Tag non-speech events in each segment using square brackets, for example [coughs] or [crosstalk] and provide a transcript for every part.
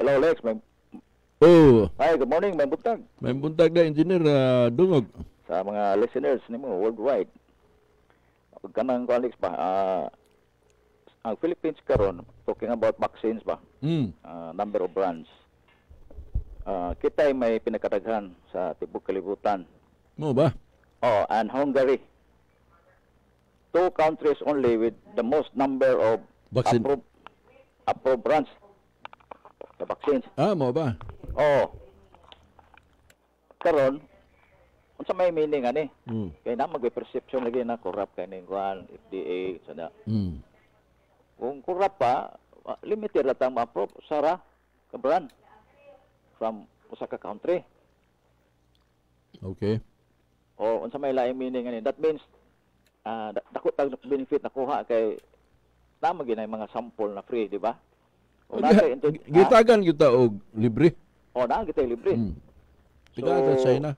Hello, Lex. May... Oh. Hi, good morning. May buntag. May buntag na, Engineer uh, Dungog. Sa mga listeners ni mo worldwide. Huwag ka nang, Alex, pa. Uh, ah, ang Philippines karon talking about vaccines ba? Mm. Uh, number of brands. Uh, kita ay may pinakadaghan sa tibok kalibutan. Mo ba? Oh, and Hungary. Two countries only with the most number of Vaccine. approved approved brands sa vaccines. Ah, mo ba? Oo. Karon, unsa may meaning ani? Mm. Kay na magbe-perception lagi na corrupt kay ning kuan FDA sana. Mm. Kung corrupt pa, ah, limited ra tang ma-approve sara ka from Osaka country. Okay. Oh, unsa may laing meaning ani? That means uh, dako tag benefit na kuha kay tama gyud mga sample na free, di ba? O kay Gitagan ah. kita ta og libre. O na kita libre. Mm. Tiga sa China.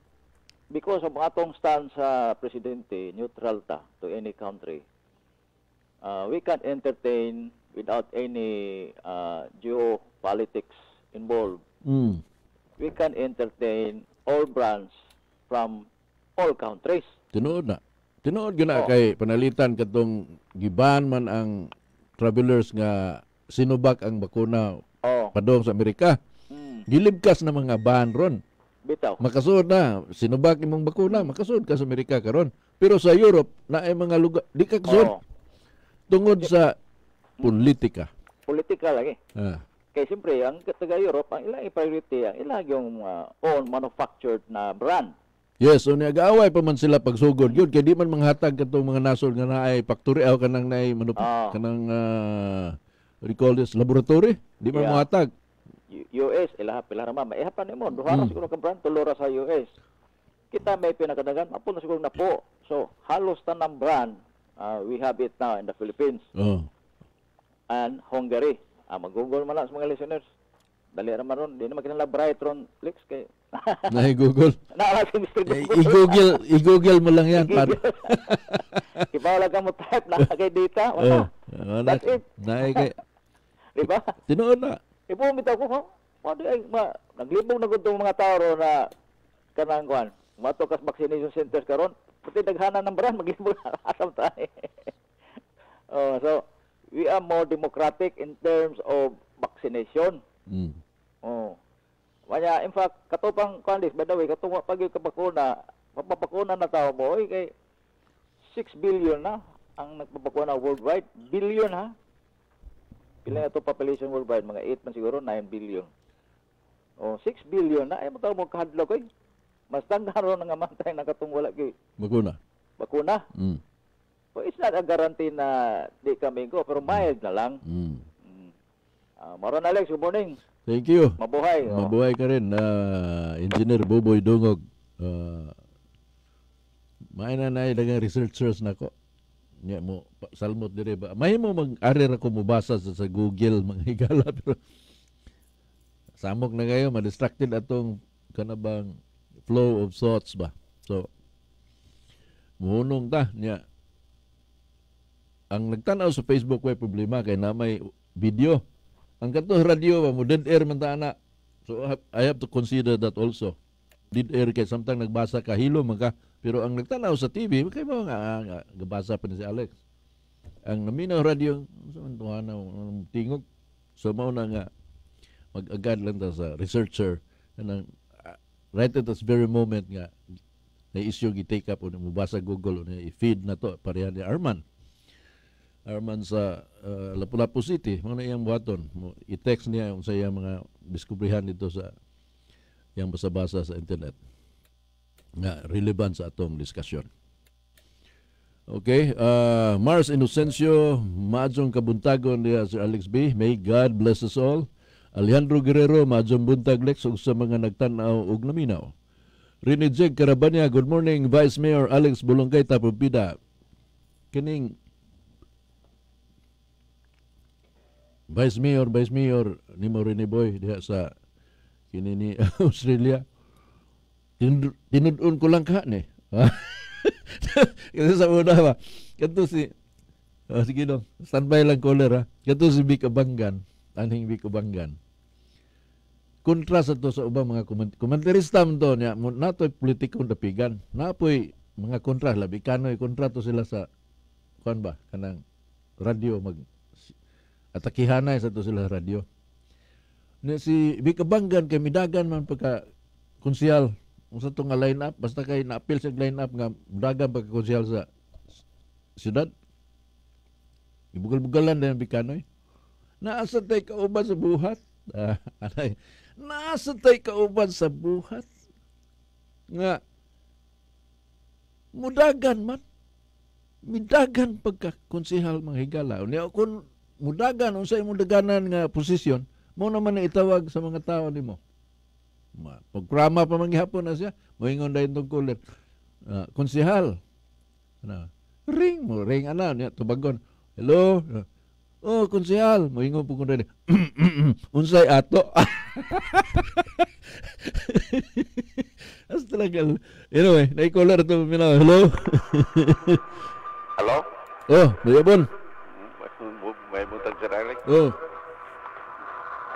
Because of atong stand sa presidente, neutral ta to any country. Uh, we can entertain without any uh, geopolitics involved. Mm. We can entertain all brands from all countries. Tinuod na. Tinuod yun na oh. kay panalitan katong giban man ang travelers nga sinubak ang bakuna oh. padong sa Amerika. Mm. Gilibkas na mga ban ron. Bitaw. Makasood na. Sinubak imong bakuna, makasood ka sa Amerika karon. Pero sa Europe, na ay mga lugar, di ka kasood. Oh. Tungod sa politika. Politika lagi. Eh. Ah. Kaya siyempre, ang taga Europe, ang ilang priority, ang ilang yung uh, own manufactured na brand. Yes, so nag-aaway pa man sila pagsugod yun. Kaya di man manghatag ka mga nasod nga naay factory o kanang naay manup- oh. Ah. kanang uh, recall this, laboratory? Di man yeah. muhatag. US, ilaha pilar mama. Iha pa mo, duha mm. siguro ka brand, tulora sa US. Kita may pinakadagan, apo na siguro na po. So, halos tanang brand, uh, we have it now in the Philippines. Oh. And Hungary. Ah, mag-google man lang sa mga listeners. Dali ra maron, di na makinala Brightron Lex kay [laughs] na i-google. Na ala si Mr. Eh, Google I-google, i-google mo lang yan par. [laughs] Ibaw ka mo type [laughs] na kay data, wala. Oh, That's it. Na kay Di ba? Tinuod na. Ipumit ako, ha? Pwede ay, ma, naglibong na gud mga tao ro na kanang kwan. Mato kas vaccination centers karon. Pati daghana ng brand, [laughs] maglibong na asam tayo. [laughs] oh, so, we are more democratic in terms of vaccination. Mm. Oh. Kaya, in fact, katupang kwalis, by the way, katungwa pag yung kabakuna, papapakuna na tao mo, eh, 6 billion na ang nagpapakuna worldwide. Billion ha? Pila ito population worldwide, mga 8 man siguro, 9 billion. O, 6 billion na, ay mo tao mo kahadlo ko Mas tanggaro [laughs] na nga matay na katungwala ko Bakuna. Bakuna? Mm. Well, it's not a guarantee na di kami ko, pero mm. mild na lang. Mm. mm. Uh, Maron Alex, good morning. Thank you. Mabuhay. Oh. Mabuhay ka rin, uh, Engineer Boboy Dungog. Uh, ah, Maina na ilagang researchers na ko nya mo salmot dire ba may mo mag ari ra ko mobasa sa, sa Google [laughs] mga higala pero samok na kayo ma-distracted atong kanabang flow of thoughts ba so muhunong ta nya ang nagtanaw sa Facebook way problema kay na may video ang kanto radio ba mo dead air man ta ana so I have to consider that also dead air kay samtang nagbasa ka hilo maka pero ang nagtanaw sa TV, kay mo nga, nga gabasa pa ni si Alex. Ang naminaw radio, sa tuhan na tingog, sumaw na nga, mag-agad lang ta sa researcher, nang, ah, right at this very moment nga, na issue gi-take up, o mubasa Google, o i-feed na to, pareha ni Arman. Arman sa uh, Lapu-Lapu City, mga na iyang buhaton. I-text niya yung sa iyang mga diskubrihan dito sa iyang basa-basa sa internet nga relevant sa atong diskusyon. Okay, uh, Mars Innocencio, maadjong kabuntagon niya Sir Alex B. May God bless us all. Alejandro Guerrero, maadjong buntag Lex sa mga nagtanaw ug naminaw. Rene Jeg Carabanya, good morning Vice Mayor Alex Bulongkay Tapupida. Kining Vice Mayor, Vice Mayor ni nimo Rene Boy diha sa kini ni [laughs] Australia. tinudun ko lang ka ni. Kasi [laughs] sa una ba, kato si, oh, ah, sige dong, standby lang caller ha. Kato si Bika Banggan, aning Bika Banggan. Kontra sa to sa ubang mga koment komentarista ya, mo to niya, nato'y politikong Na po'y mga kontra, labi kano'y kontra to sila sa, kuan ba, kanang radio mag, akihanay sa to sila radio. Ni si Bika Banggan, kay midagan man pagka Kunsyal, unsa to nga line up basta kay na-appeal sa line up nga daga ba konsyal sa siyudad ibugal-bugalan na yung Bicanoy eh. naasa tay kauban sa buhat [laughs] ah, anay naasa tay kauban sa buhat nga mudagan man midagan pagka konsihal mga higala unya kun mudagan unsay imong daganan nga posisyon mo naman itawag sa mga tao nimo Ma, programa pa ya? man gihapon na siya, moingon dayon tong kulit. Uh, konsihal. Ano? Ring mo, ring ana niya tubagon. Hello. Oh, konsihal, moingon pud kun dali. [coughs] Unsay ato? [laughs] As talaga. Anyway, naikolar to mina. Hello. Eh, Hello? Oh, mau May mutag lagi Oh.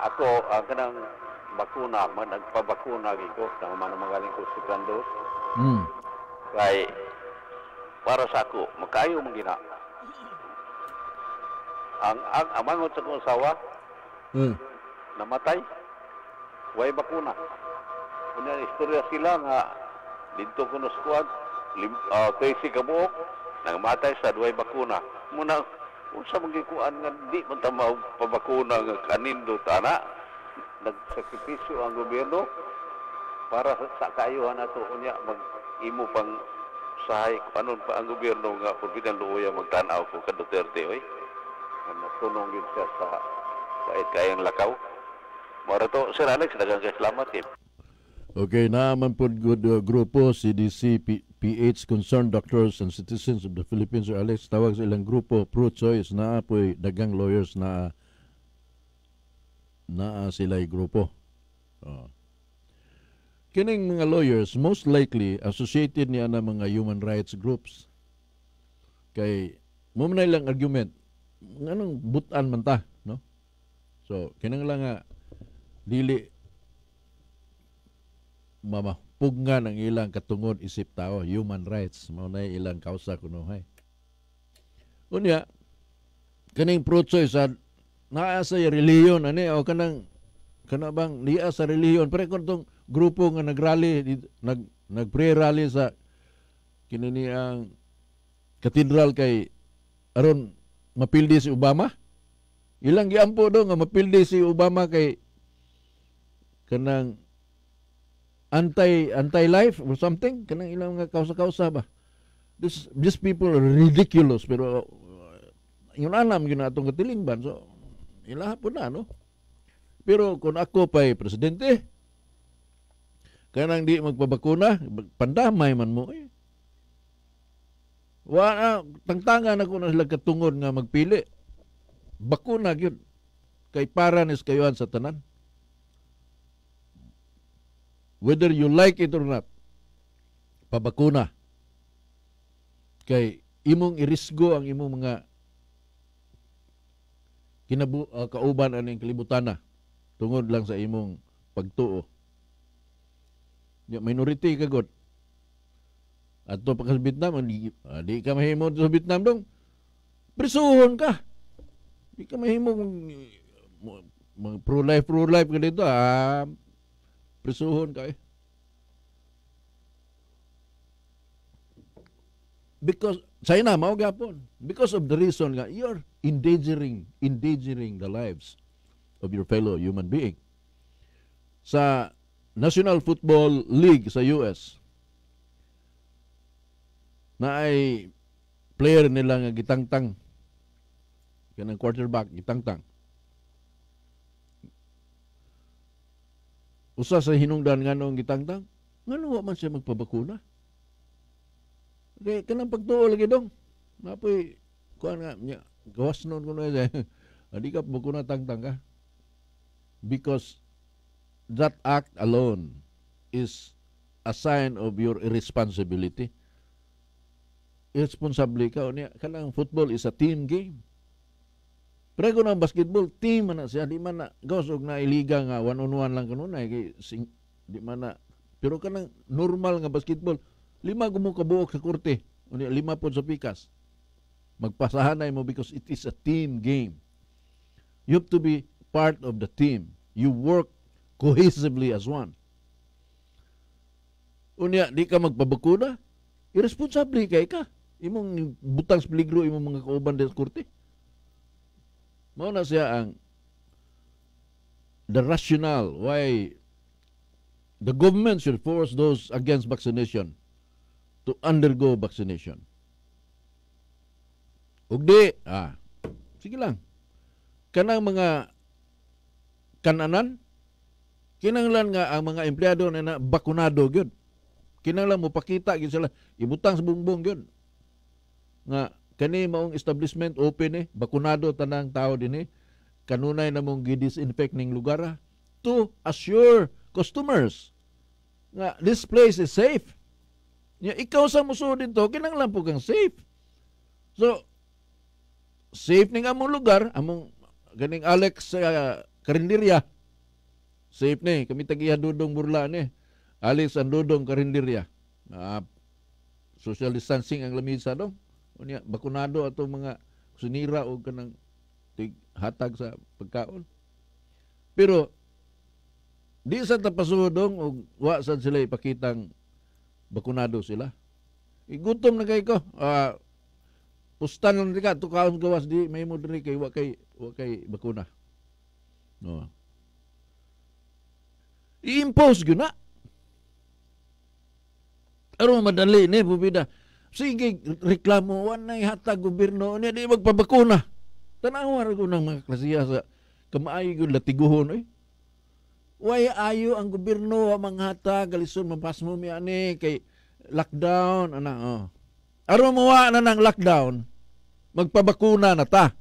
Ako, ang kanang bakuna, nagpabakuna ko ng mga magaling ko si Kandos. Mm. Kay, para sa ako, makayo mong gina. Ang, ang amangot sa kong asawa, mm. namatay, way bakuna. Una istorya sila nga, dito ko na squad, lim, uh, Tracy Gabuok, nangmatay sa duway bakuna. Muna, kung sa mga nga, di man tama pabakuna nga kanindo tana, nagsakripisyo ang gobyerno para sa kaayuhan ato unya mag-imo pang sahay panon pa ang gobyerno nga kurbidan luya magtanaw ko ka Duterte oy natunong yun siya sa kahit kayang lakaw mara to Sir Alex dagang salamat eh. Okay, naman po good uh, grupo CDC P PH Concerned Doctors and Citizens of the Philippines Sir Alex tawag sa ilang grupo pro-choice na apoy dagang lawyers na naa sila'y grupo. Uh. Kining mga lawyers, most likely, associated niya na mga human rights groups. Kay, mo lang argument, anong butan man ta, no? So, kinang lang nga, dili, mama, pugna ng ilang katungod isip tao, human rights, mao ilang kausa kuno hay. Unya, kaning pro-choice naa sa reliyon ani o kanang kana bang niya sa reliyon pero kung tong grupo nga nagrally nag nagpre rally sa kinini ang katedral kay aron mapildi si Obama ilang giampo do nga mapildi si Obama kay kanang anti anti life or something kanang ilang nga kausa-kausa ba this these people are ridiculous pero uh, yun anam yun atong katilingban so yung eh, lahat po na, no? Pero kung ako pa ay presidente, kanang di magpabakuna, pandamay man mo eh. Wa, ah, tangtangan ako na sila katungod nga magpili. Bakuna yun. Kay para ni kayuan sa tanan. Whether you like it or not, pabakuna. Kay imong irisgo ang imong mga kinabu, uh, kauban ano aning kalibutana tungod lang sa imong pagtuo. Minority ka god. Ato pagka sa Vietnam, ah, di, ah, di ka mahimo sa Vietnam dong. Prisuhon ka. Di ka mahimo mag pro-life, pro-life ka dito. Ah, prisuhon ka eh. Because, China, na, mao gapon. Because of the reason nga, you're endangering, endangering the lives of your fellow human being. Sa National Football League sa US, na ay player nila nga gitangtang kanang quarterback gitangtang usa sa hinungdan nganong gitangtang nganong wa man siya magpabakuna kay kanang pagtuo lagi dong mapoy kuan nga niya Gawas nun ko na yan. Hindi ka buko tangtang ka. Because that act alone is a sign of your irresponsibility. Irresponsable ka. O niya, kanang football is a team game. Pero kung ang basketball, team na siya. Di man na, gawas na iliga nga, one-on-one lang kanunay. Kay, sing, di man na, pero kanang normal nga basketball, lima gumo kabuok sa korte. O niya, lima po sa pikas Magpasahan mo because it is a team game. You have to be part of the team. You work cohesively as one. Unya, di ka magpabakuna, irresponsable kay ka. Imong butang sa peligro, imong mga kauban sa kurte. Mao siya ang the rationale why the government should force those against vaccination to undergo vaccination. Ug ah, sige lang. Kanang mga kananan, kinanglan nga ang mga empleyado na, na bakunado gyud. Kinanglan mo pakita gyud sila, ibutang sa bumbong gyud. Nga kani maong establishment open eh, bakunado tanang tao din eh. Kanunay na mong gi-disinfect lugar ah, to assure customers nga this place is safe. Ya, ikaw sa din to, kinanglan po kang safe. So, safe ning among lugar, among ganing Alex uh, Karindirya. Safe ni, kami tagiya dudong burla ni. Alex ang dudong Karindirya. Uh, social distancing ang lamisa do. Ano? Unya bakunado ato mga sunira o kanang tig hatag sa pagkaon. Pero di sa tapasudong o wa sad sila ipakitang bakunado sila. Igutom na kay ko. Uh, Pustan lang dika, tukaon gawas di, may mo diri kay wa kay bakuna. No. I-impose gyud na. Pero madali ni bubida. Sige, reklamo wan na hatag gobyerno niya di magpabakuna. Tanawar ra ko nang mga klasiya sa kamaay gyud latiguhon eh. Way ayo ang gobyerno ang mga hatag galison mapasmo mi ani kay lockdown ana oh. Aron mamuha na ng lockdown, magpabakuna na ta.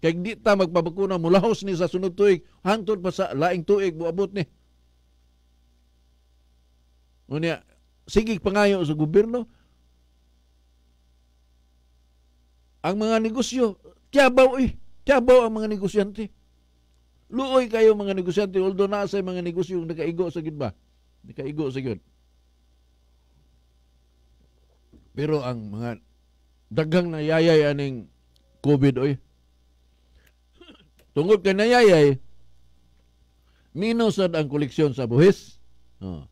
Kay di ta magpabakuna mulahos ni sa sunod tuig, hangtod pa sa laing tuig buabot ni. Unya, sige pangayo sa gobyerno. Ang mga negosyo, tiyabaw eh. Tiyabaw ang mga negosyante. Luoy kayo mga negosyante, although nasa mga negosyo nakaigo sa gid ba? Nakaigo sa gid. Pero ang mga daghang nayayay aning COVID oy. Tungod kay nayayay minusad ang koleksyon sa buhis. Oh.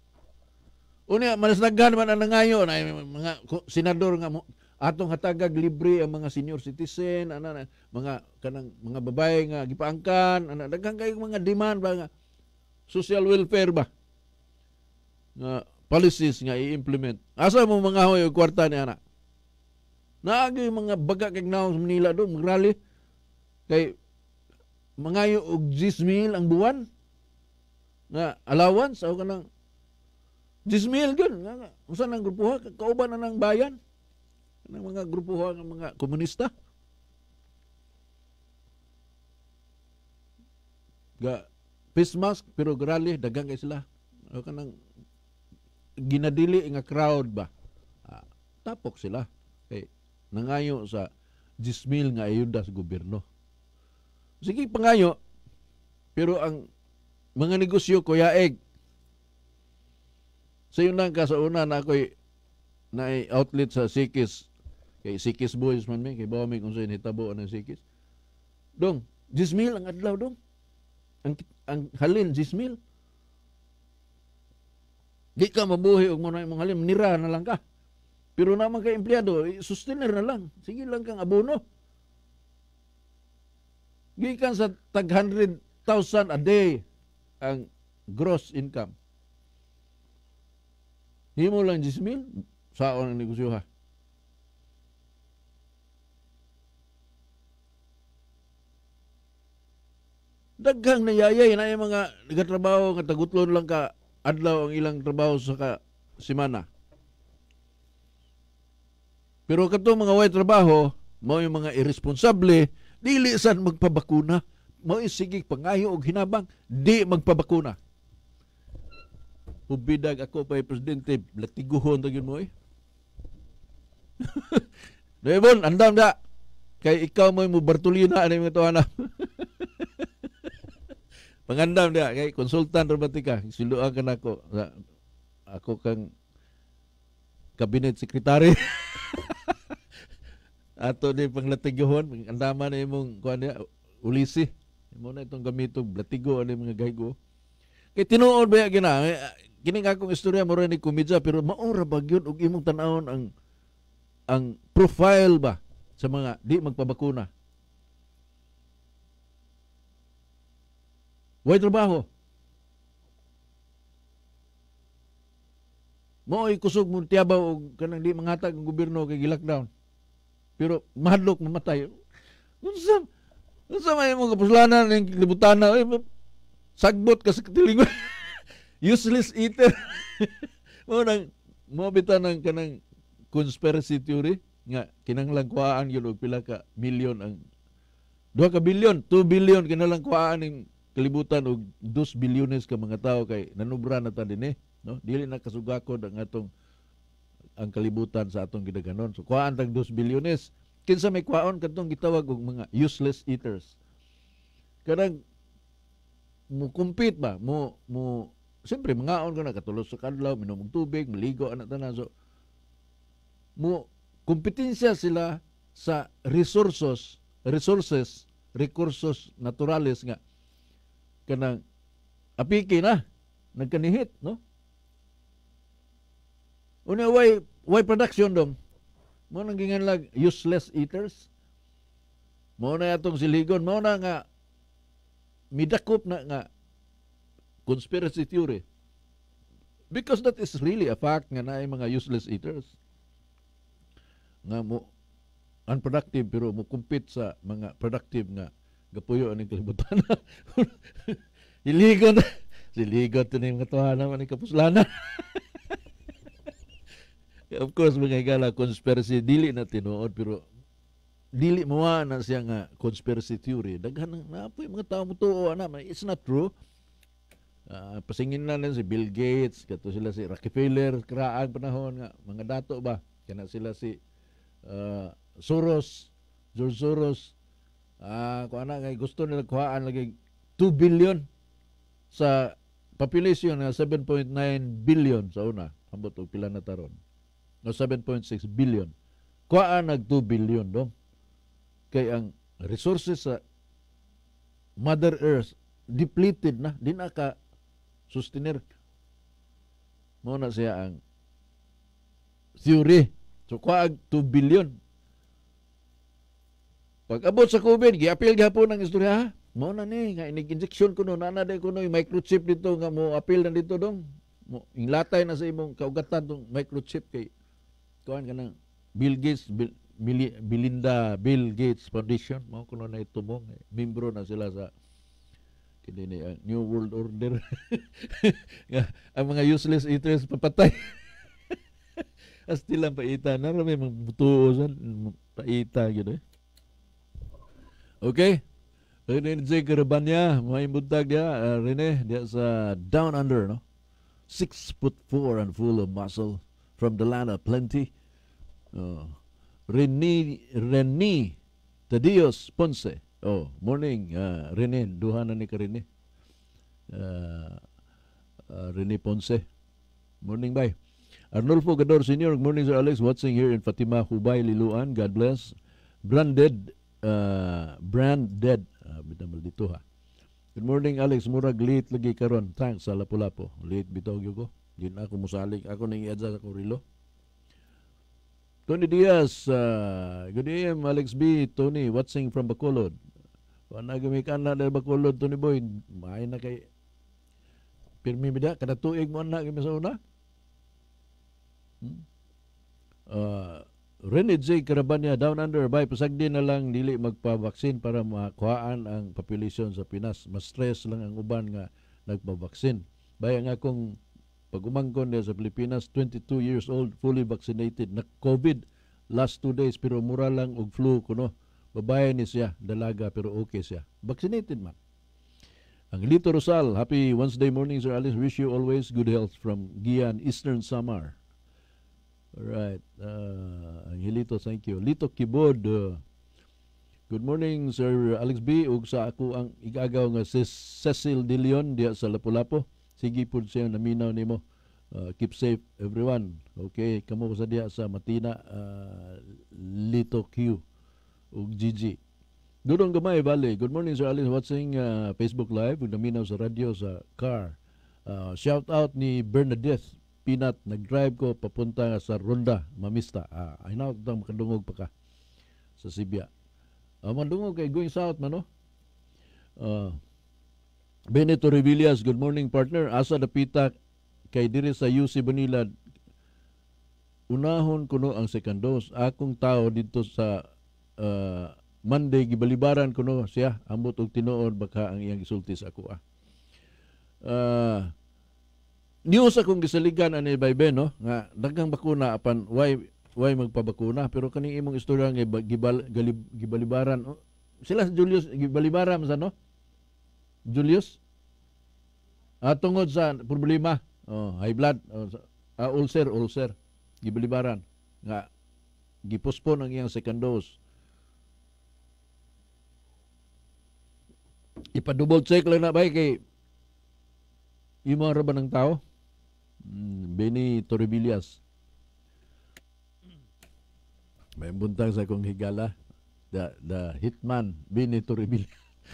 Unya malas naghan man ang nangayo na mga senador nga atong hatagag libre ang mga senior citizen ana mga kanang mga babae nga gipaangkan ana daghang kay mga demand ba nga social welfare ba nga policies nga i-implement. Asa mo mga hoy kwarta ni ana? Naagi mga baga kag naong sa Manila do magrally kay mga og 10,000 ang buwan na allowance o kanang 10,000 gyud nga usa nang grupo kauban na ng bayan ng ano mga grupo nga mga komunista. Ga face mask pero grally dagang kay sila. O kanang ginadili nga crowd ba ah, tapok sila kay eh, nangayo sa 10,000 nga ayuda sa gobyerno sige pangayo pero ang mga negosyo ko yaeg sa yun lang kasauna na ako'y na outlet sa Sikis kay Sikis Boys man mi kay bawa mi kung sa nitabo ng Sikis dong 10,000 ang adlaw dong ang, ang halin 10,000 Di ka mabuhi og muna imong halim, nira na lang ka. Pero naman kay empleyado, eh, sustainer na lang. Sige lang kang abono. Gikan sa tag 100,000 a day ang gross income. Himo lang 10,000, saon ang negosyo ha. daghang nayayay na yung mga nagatrabaho nga tagutlon lang ka adlaw ang ilang trabaho sa ka semana. Pero kato mga way trabaho, mao yung mga irresponsible, dili san magpabakuna, mao sige pangayo og hinabang, di magpabakuna. Ubidag ako pa eh, presidente, latiguhon ta gyud mo eh. [laughs] Doybon, andam da. Kay ikaw mo eh, mo Bartolina ani mga tuana. [laughs] Pangandam dia kay konsultan robotika siluan kan ako sa ako kang cabinet secretary. [laughs] Ato ni panglatigihon, pangandaman na imong kuan dia ulisi. mo na itong gamito blatigo ani mga gaygo. Kay tinuod ba gina ah, kini akong istorya mo ni komedya pero maura ba gyud og imong tan ang ang profile ba sa mga di magpabakuna. Way trabaho. Mo'y kusog mo tiyabaw o kanang di mangatag ang gobyerno kay gi-lockdown. Pero mahadlok mamatay. Unsa? Unsa may mga kapuslanan ng libutana? Ay, sagbot ka sa katilingon. [laughs] Useless eater. [laughs] mo nang mo bitan ng kanang conspiracy theory nga kinanglang kuhaan yun og pila ka million ang 2 ka billion, 2 billion kinanglang kuhaan ng kalibutan og 2 bilyones ka mga tao kay nanubra na ta dinhi eh, no dili na kasugakod ang atong ang kalibutan sa atong gidaganon so kuhaan tag 2 bilyones kinsa may kwaon kadtong gitawag og mga useless eaters kanang mo compete ba mo mo sempre mangaon ko na katulos sa kadlaw minom og tubig maligo ana tanan so mo kompetensya sila sa resources resources recursos naturales nga kanang apiki na nagkanihit no Una why why production dong mo nang ginganlag useless eaters mo na atong siligon mo na nga midakop na nga conspiracy theory because that is really a fact nga naay mga useless eaters nga mo unproductive pero mo compete sa mga productive nga Gapuyo ang kalibutan. Iligon. Siligot na yung katuhanan man ni Kapuslana. [laughs] of course, mga igala, conspiracy, dili na tinuod, pero dili mo na siya nga conspiracy theory. Daghan na po mga tao mo tuo, na, it's not true. Uh, pasingin na lang si Bill Gates, kato sila si Rockefeller, karaang panahon nga, mga dato ba, kana sila si uh, Soros, George Soros, Ah, uh, ana nga gusto nila kuhaan lagi 2 billion sa population nga 7.9 billion sa una, ambot og pila na taron. No 7.6 billion. Kuhaan nag 2 billion do. Kay ang resources sa Mother Earth depleted na, di na ka sustainer. Muna siya ang theory. So, kuhaan 2 billion pag-abot sa COVID, giapil gihapon ang istorya. Mao na ni, nga inig-injection kuno no, nana day kuno no, microchip dito, nga mo apil na dito dong. Mo, inglatay na sa imong kaugatan tong microchip kay, kuhan ka nang Bill Gates, Bill, Belinda Bill Gates Foundation, mao kuno na ito mo, eh. membro na sila sa kini ni uh, New World Order. [laughs] nga, ang mga useless eaters papatay. [laughs] As lang paita na rami mga butuosan, paita gano'n. Eh. Okay. Rene J rebannya main buntak dia. Uh, Rene dia sa down under no. Six foot four and full of muscle from the land of plenty. Uh, Rene Rene Tadios Ponce. Oh, morning uh, Rene Duhan ni ka Rene. Ah, ah, Rene Ponce. Morning bye. Arnulfo Gador Senior, morning Sir Alex, watching here in Fatima, Hubei, Liluan, God bless. Branded uh, branded. Uh, ah, bitaw dito ha. Good morning Alex, murag late lagi karon. Thanks sa lapu po Late bitaw gyud ko. din ako musalig ako nang iadya sa Corilo. Tony Diaz, uh, good AM Alex B, Tony, watching from Bacolod. Wala gamikan na dahil Bacolod, Tony Boy, may na kay Pirmi Bida, kada tuig mo na kami sa una. Hmm? Uh, Rene J. Carabanya Down Under by pasagdi na lang dili magpabaksin para makuhaan ang population sa Pinas. Mas stress lang ang uban nga nagpabaksin. Baya nga kung pagumangkon niya sa Pilipinas, 22 years old, fully vaccinated, na COVID last two days pero mura lang og flu kuno. Babae ni siya, dalaga pero okay siya. Vaccinated man. Ang Lito Rosal, happy Wednesday morning Sir Alice. Wish you always good health from Gian Eastern Samar. Alright. Uh, Angelito, thank you. Lito Keyboard. Uh, good morning, Sir Alex B. Ug sa ako ang igagaw nga si Cecil De Leon diya sa Lapu-Lapu. Sige po siya naminaw nimo. Uh, keep safe, everyone. Okay, kamo sa diya sa Matina, uh, Lito Q. Ug Gigi. Dudong gamay, bali. Good morning, Sir Alex. Watching uh, Facebook Live. Ug naminaw sa radio sa car. Uh, shout out ni Bernadette pinat, nag-drive ko papunta nga sa Ronda, Mamista. Ah, ay nakakutang makadungog pa ka sa Sibya. Ah, madungog kay going south man, no? Ah, Benito Revillas, good morning partner. Asa dapita kay diri sa UC Manila unahon kuno ang second dose akong tao dito sa uh, Monday gibalibaran kuno siya ambot og tinuod baka ang iyang gisulti ako ah. Uh, Niyo sa kung gisaligan ani Baybe no nga dagang bakuna apan why why magpabakuna pero kani imong istorya nga gibal, galib, gibalibaran oh, sila Julius gibalibara man sa no Julius ah, tungod sa problema oh, high blood oh, ah, ulcer ulcer gibalibaran nga gipospon ang iyang second dose ipadouble check lang na ba kay imo ra ba ng tao Benny Torribillas. May buntang sa kong higala. The, the hitman, Benny Torribillas.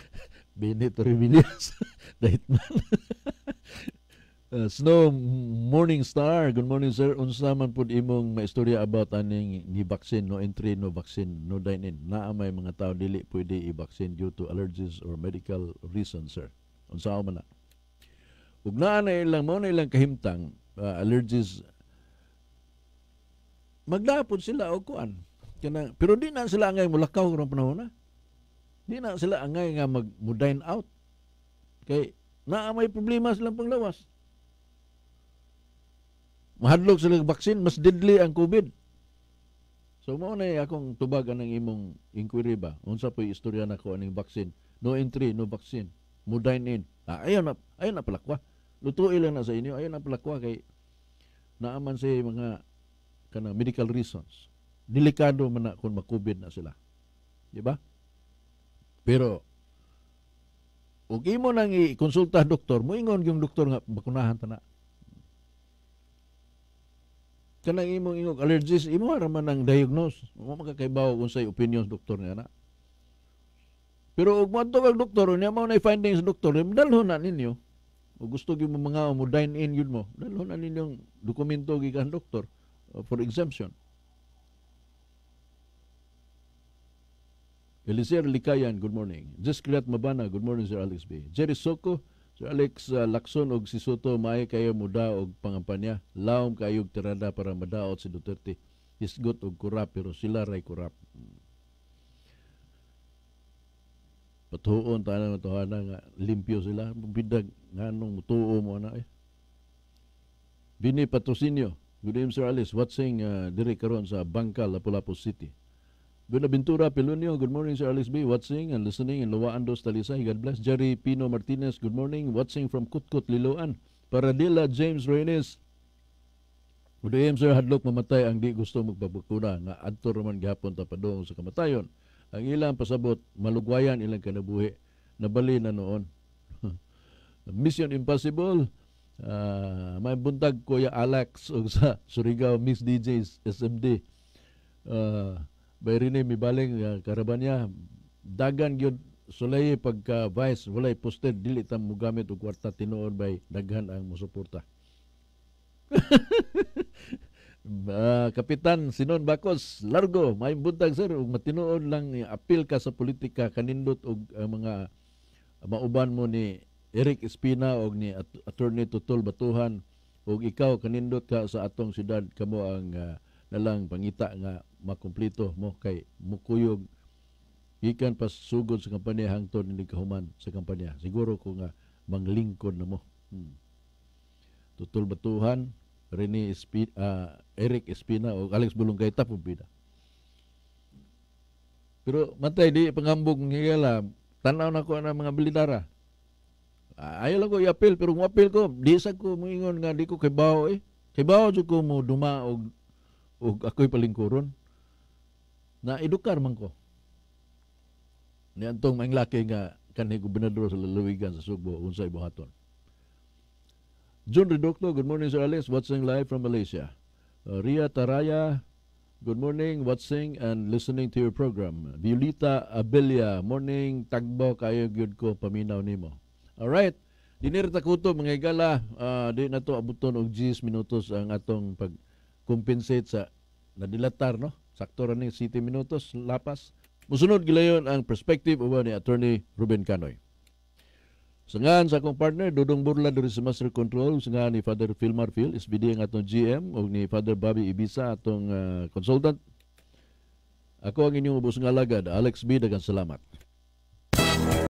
[laughs] Benny Torribillas, [laughs] the hitman. [laughs] uh, Snow Morning Star, good morning sir. Unsa man pud imong maistorya about aning ni vaccine no entry no vaccine no dine in. Naa may mga tao dili pwede i-vaccine due to allergies or medical reasons sir. Unsa man na? Ug naa na ilang mao na ilang kahimtang uh, allergies magdapod sila o kuan. Kana pero di na sila angay mulakaw karon panahon na. Di na sila angay nga mag dine out. Kay naa may problema silang panglawas. Mahadlok sila baksin, mas deadly ang COVID. So mo na eh, akong tubag anang imong inquiry ba. Unsa po istorya nako aning vaccine? No entry, no vaccine. Mudine in. Ah, ayon na, ayon na pala kwa lutuin lang na sa inyo. Ayun ang palakwa kay naaman sa mga kana medical reasons. Delikado man na kung makubid na sila. Di ba? Pero ug mo nang i-konsulta doktor, moingon yung doktor nga bakunahan ta na. Kanang imong ingog allergies, imo ra man ang diagnose. Mo makakaibaw unsay opinions doktor nga na. Pero ug mo kag doktor, niya mo na findings doktor, dalhon na ninyo. O gusto gyud mo mga mo dine in gyud mo, dalo na ninyong dokumento gikan doktor uh, for exemption. Eliezer Likayan, good morning. Just Kriat Mabana, good morning Sir Alex B. Jerry Soko, Sir Alex uh, Lacson og si Soto maay kayo muda og pangampanya. Laom kayo tirada para madaot si Duterte. Hisgot og kurap pero sila ray kurap. Hmm patuon tanang matuhana nga limpyo sila bidag nganong tuo mo na eh Bini Patrocinio Good evening Sir Alice what's saying uh, dire karon sa Bangka Lapu-Lapu City Buenaventura Pelunio Good morning Sir Alice B Watching and listening in Loaan Dos Talisay God bless Jerry Pino Martinez Good morning Watching from Kutkut Liloan Paradilla James Reynes Good evening Sir Hadlok mamatay ang di gusto magpabakuna nga adto man gihapon ta padong sa kamatayon ang ilang pasabot malugwayan ilang kanabuhi nabali na noon [laughs] Mission Impossible uh, may buntag kuya Alex og sa Surigao Miss DJs SMD uh, ah, Bayrine eh, mibaling uh, ah, karabanya dagan gyud sulay pagka vice walay posted dili ta mugamit og kwarta tinuod by daghan ang musuporta [laughs] Kapitan Sinon Bakos, largo, may buntag sir, ug matinuod lang appeal ka sa politika kanindot og uh, mga mauban mo ni Eric Espina og ni At Attorney Tutol Batuhan ug ikaw kanindot ka sa atong syudad kamo ang uh, nalang pangita nga makumpleto mo kay mukuyog gikan pa sugod sa kampanya hangtod ni kahuman sa kampanya siguro ko nga manglingkod na mo hmm. tutol batuhan Rene Espina, uh, Eric Espina o Alex Bulungkay tapong Pero matay di pangambog ngigala, tanaw na ko ang mga bilitara. Ah, ayaw lang ko i-appeal, pero kung appeal ko, di sa ko moingon nga di ko kay eh. Kay Bao ko mo duma og, og ako'y palingkuron. Na edukar man ko. Ni antong maing laki nga kanhi gobernador sa lalawigan sa Subo unsay buhaton. John Redocto, good morning Sir Alex, watching live from Malaysia. Uh, Ria Taraya, good morning, watching and listening to your program. Violita Abelia, morning, tagbo kayo good ko paminaw nimo. All right. Dinir ta kuto mga igala, uh, di na to abuton og 10 minutos ang atong pag compensate sa nadilatar no. Sakto ra ni 7 minutos lapas. Musunod gilayon ang perspective uban ni Attorney Ruben Canoy. Sengan sa akong partner, Dudong Burla, dari sa Master Control, sengan ni Father Phil Marfil, SBD ang atong GM, o ni Father Bobby Ibiza, atong uh, eh, consultant. Ako ang inyong ubus ng alagad, Alex B. Dagan, salamat.